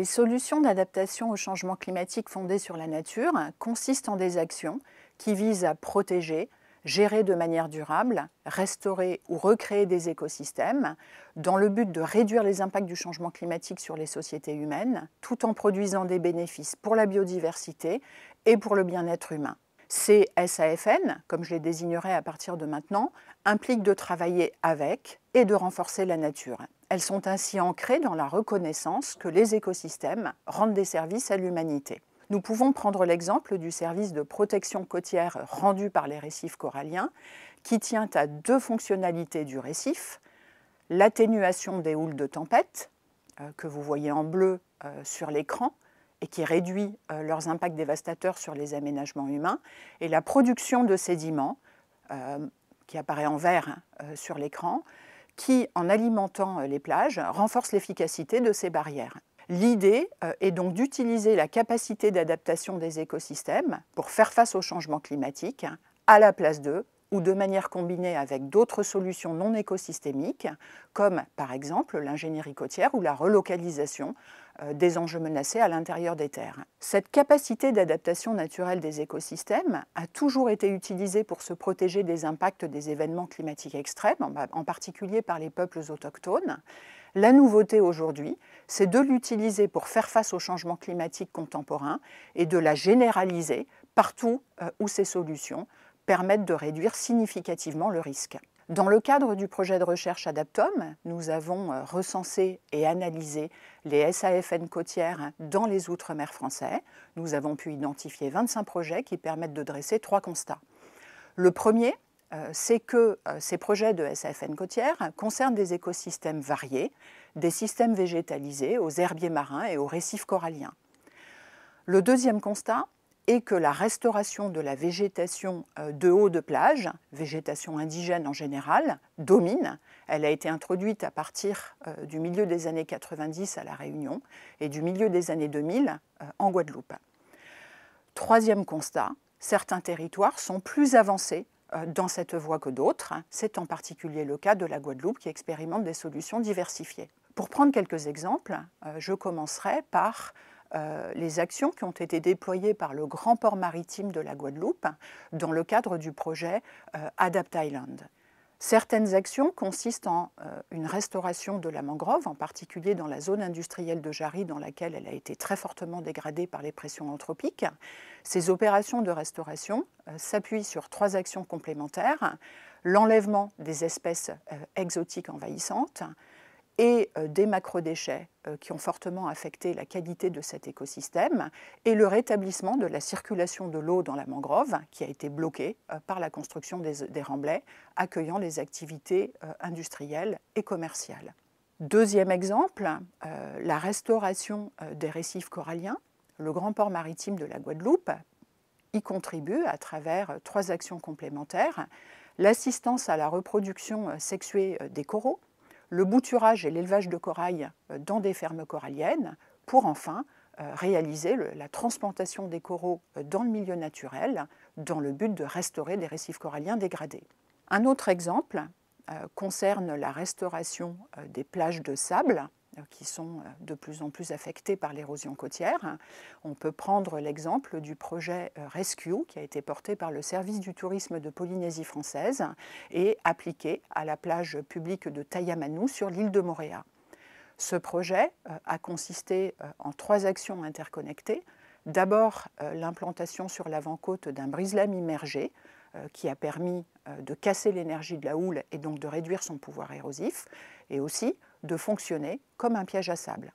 Les solutions d'adaptation au changement climatique fondées sur la nature consistent en des actions qui visent à protéger, gérer de manière durable, restaurer ou recréer des écosystèmes, dans le but de réduire les impacts du changement climatique sur les sociétés humaines, tout en produisant des bénéfices pour la biodiversité et pour le bien-être humain. Ces SAFN, comme je les désignerai à partir de maintenant, impliquent de travailler avec et de renforcer la nature. Elles sont ainsi ancrées dans la reconnaissance que les écosystèmes rendent des services à l'humanité. Nous pouvons prendre l'exemple du service de protection côtière rendu par les récifs coralliens, qui tient à deux fonctionnalités du récif, l'atténuation des houles de tempête, euh, que vous voyez en bleu euh, sur l'écran, et qui réduit euh, leurs impacts dévastateurs sur les aménagements humains, et la production de sédiments, euh, qui apparaît en vert hein, euh, sur l'écran, qui, en alimentant les plages, renforce l'efficacité de ces barrières. L'idée est donc d'utiliser la capacité d'adaptation des écosystèmes pour faire face au changement climatique à la place d'eux ou de manière combinée avec d'autres solutions non écosystémiques, comme par exemple l'ingénierie côtière ou la relocalisation euh, des enjeux menacés à l'intérieur des terres. Cette capacité d'adaptation naturelle des écosystèmes a toujours été utilisée pour se protéger des impacts des événements climatiques extrêmes, en particulier par les peuples autochtones. La nouveauté aujourd'hui, c'est de l'utiliser pour faire face aux changements climatiques contemporain et de la généraliser partout euh, où ces solutions permettent de réduire significativement le risque. Dans le cadre du projet de recherche Adaptom, nous avons euh, recensé et analysé les SAFN côtières dans les Outre-mer français. Nous avons pu identifier 25 projets qui permettent de dresser trois constats. Le premier, euh, c'est que euh, ces projets de SAFN côtières concernent des écosystèmes variés, des systèmes végétalisés aux herbiers marins et aux récifs coralliens. Le deuxième constat, et que la restauration de la végétation euh, de haut de plage, végétation indigène en général, domine. Elle a été introduite à partir euh, du milieu des années 90 à La Réunion et du milieu des années 2000 euh, en Guadeloupe. Troisième constat, certains territoires sont plus avancés dans cette voie que d'autres. C'est en particulier le cas de la Guadeloupe qui expérimente des solutions diversifiées. Pour prendre quelques exemples, je commencerai par euh, les actions qui ont été déployées par le grand port maritime de la Guadeloupe dans le cadre du projet euh, Adapt Island. Certaines actions consistent en euh, une restauration de la mangrove, en particulier dans la zone industrielle de Jarry, dans laquelle elle a été très fortement dégradée par les pressions anthropiques. Ces opérations de restauration s'appuient sur trois actions complémentaires l'enlèvement des espèces exotiques envahissantes, et euh, des macrodéchets euh, qui ont fortement affecté la qualité de cet écosystème, et le rétablissement de la circulation de l'eau dans la mangrove, qui a été bloquée euh, par la construction des, des remblais accueillant les activités industrielles et commerciales. Deuxième exemple, la restauration des récifs coralliens. Le grand port maritime de la Guadeloupe y contribue à travers trois actions complémentaires. L'assistance à la reproduction sexuée des coraux, le bouturage et l'élevage de corail euh, dans des fermes coralliennes pour enfin euh, réaliser la transplantation des coraux euh, dans le milieu naturel dans le but de restaurer des récifs coralliens dégradés. Un autre exemple concerne la restauration des plages de sable euh, qui sont euh, de plus en plus affectés par l'érosion côtière. On peut prendre l'exemple du projet euh, Rescue qui a été porté par le service du tourisme de Polynésie française et appliqué à la plage publique de Tayamanu sur l'île de Moréa. Ce projet a consisté en trois actions interconnectées. D'abord, l'implantation sur l'avant-côte d'un brise-lames immergé qui a permis de casser l'énergie de la houle et donc de réduire son pouvoir érosif, et aussi de fonctionner comme un piège à sable.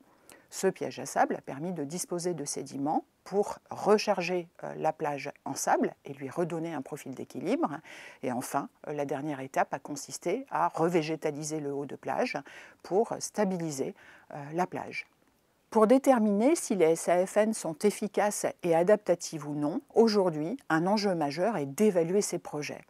Ce piège à sable a permis de disposer de sédiments pour recharger euh, la plage en sable et lui redonner un profil d'équilibre. Et enfin, euh, la dernière étape a consisté à revégétaliser le haut de plage pour stabiliser euh, la plage. Pour déterminer si les SAFN sont efficaces et adaptatives ou non, aujourd'hui, un enjeu majeur est d'évaluer ces projets.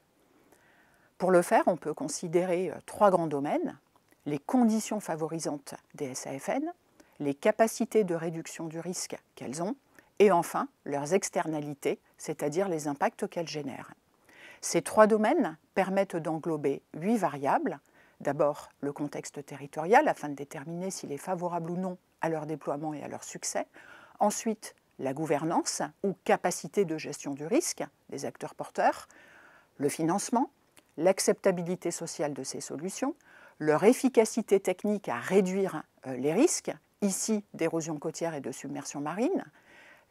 Pour le faire, on peut considérer trois grands domaines les conditions favorisantes des SAFN, les capacités de réduction du risque qu'elles ont, et enfin leurs externalités, c'est-à-dire les impacts qu'elles génèrent. Ces trois domaines permettent d'englober huit variables. D'abord, le contexte territorial afin de déterminer s'il est favorable ou non à leur déploiement et à leur succès. Ensuite, la gouvernance ou capacité de gestion du risque des acteurs porteurs, le financement, l'acceptabilité sociale de ces solutions, leur efficacité technique à réduire euh, les risques, ici d'érosion côtière et de submersion marine,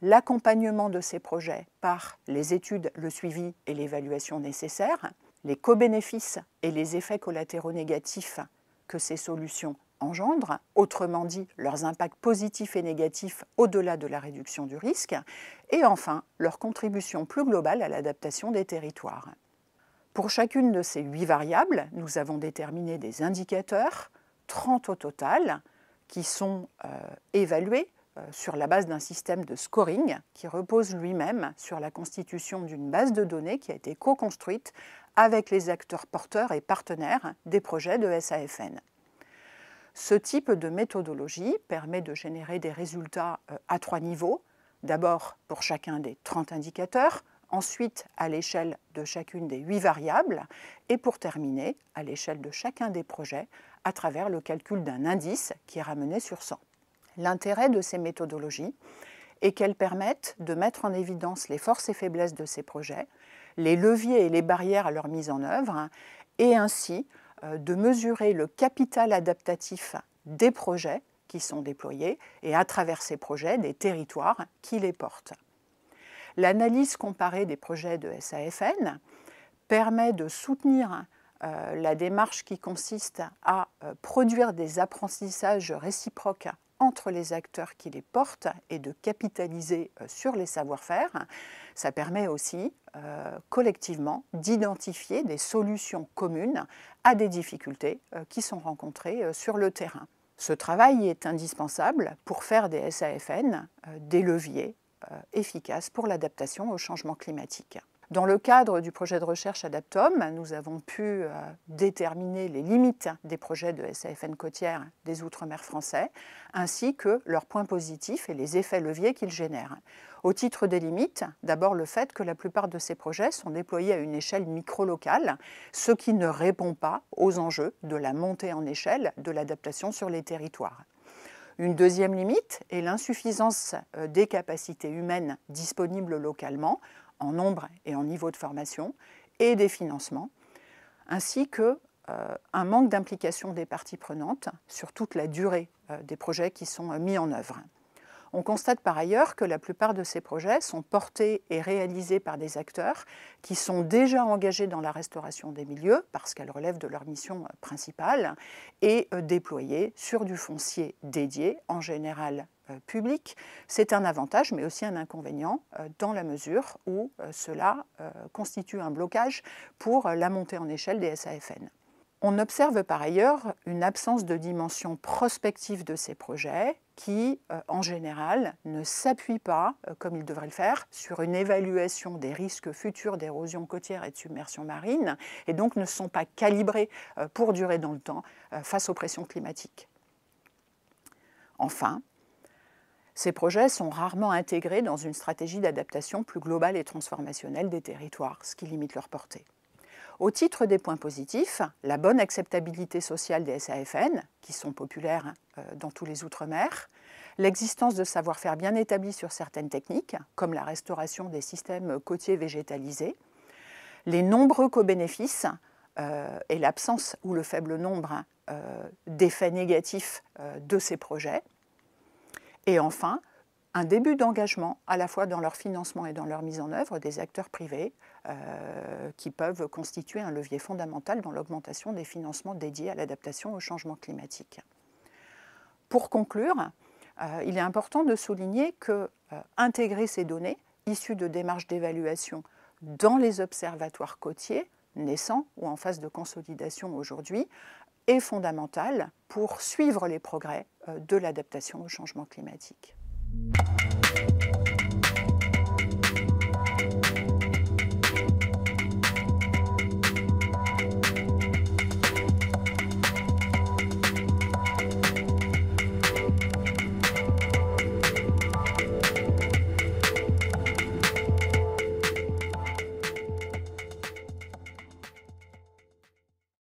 l'accompagnement de ces projets par les études, le suivi et l'évaluation nécessaires, les co-bénéfices et les effets collatéraux négatifs que ces solutions engendrent, autrement dit leurs impacts positifs et négatifs au-delà de la réduction du risque, et enfin leur contribution plus globale à l'adaptation des territoires. Pour chacune de ces huit variables, nous avons déterminé des indicateurs, 30 au total, qui sont euh, évalués euh, sur la base d'un système de scoring qui repose lui-même sur la constitution d'une base de données qui a été co-construite avec les acteurs porteurs et partenaires des projets de SAFN. Ce type de méthodologie permet de générer des résultats euh, à trois niveaux. D'abord pour chacun des 30 indicateurs, ensuite à l'échelle de chacune des huit variables, et pour terminer à l'échelle de chacun des projets à travers le calcul d'un indice qui est ramené sur 100. L'intérêt de ces méthodologies est qu'elles permettent de mettre en évidence les forces et faiblesses de ces projets, les leviers et les barrières à leur mise en œuvre, et ainsi euh, de mesurer le capital adaptatif des projets qui sont déployés et à travers ces projets des territoires qui les portent. L'analyse comparée des projets de SAFN permet de soutenir euh, la démarche qui consiste à euh, produire des apprentissages réciproques entre les acteurs qui les portent et de capitaliser euh, sur les savoir-faire. Ça permet aussi collectivement d'identifier des solutions communes à des difficultés qui sont rencontrées sur le terrain. Ce travail est indispensable pour faire des SAFN des leviers euh, efficace pour l'adaptation au changement climatique. Dans le cadre du projet de recherche Adaptom, nous avons pu euh, déterminer les limites des projets de SAFN côtière des Outre-mer français, ainsi que leurs points positifs et les effets leviers qu'ils génèrent. Au titre des limites, d'abord le fait que la plupart de ces projets sont déployés à une échelle micro-locale, ce qui ne répond pas aux enjeux de la montée en échelle de l'adaptation sur les territoires. Une deuxième limite est l'insuffisance euh, des capacités humaines disponibles localement, en nombre et en niveau de formation, et des financements, ainsi que euh, manque d'implication des parties prenantes sur toute la durée euh, des projets qui sont mis en œuvre. On constate par ailleurs que la plupart de ces projets sont portés et réalisés par des acteurs qui sont déjà engagés dans la restauration des milieux, parce qu'elles relèvent de leur mission euh, principale, et euh, déployés sur du foncier dédié, en général euh, public. C'est un avantage, mais aussi un inconvénient, dans la mesure où cela constitue un blocage pour la montée en échelle des SAFN. On observe par ailleurs une absence de dimension prospective de ces projets qui, euh, en général, ne s'appuient pas, euh, comme ils devraient le faire, sur une évaluation des risques futurs d'érosion côtière et de submersion marine, et donc ne sont pas calibrés euh, pour durer dans le temps face aux pressions climatiques. Enfin, ces projets sont rarement intégrés dans une stratégie d'adaptation plus globale et transformationnelle des territoires, ce qui limite leur portée. Au titre des points positifs, la bonne acceptabilité sociale des SAFN, qui sont populaires euh, dans tous les Outre-mer, l'existence de savoir-faire bien établi sur certaines techniques, comme la restauration des systèmes côtiers végétalisés, les nombreux co-bénéfices euh, et l'absence ou le faible nombre euh, d'effets négatifs de ces projets, et enfin, un début d'engagement à la fois dans leur financement et dans leur mise en œuvre des acteurs privés, euh, qui peuvent constituer un levier fondamental dans l'augmentation des financements dédiés à l'adaptation au changement climatique. Pour conclure, euh, il est important de souligner que euh, intégrer ces données issues de démarches d'évaluation dans les observatoires côtiers, naissants ou en phase de consolidation aujourd'hui, est fondamental pour suivre les progrès de l'adaptation au changement climatique.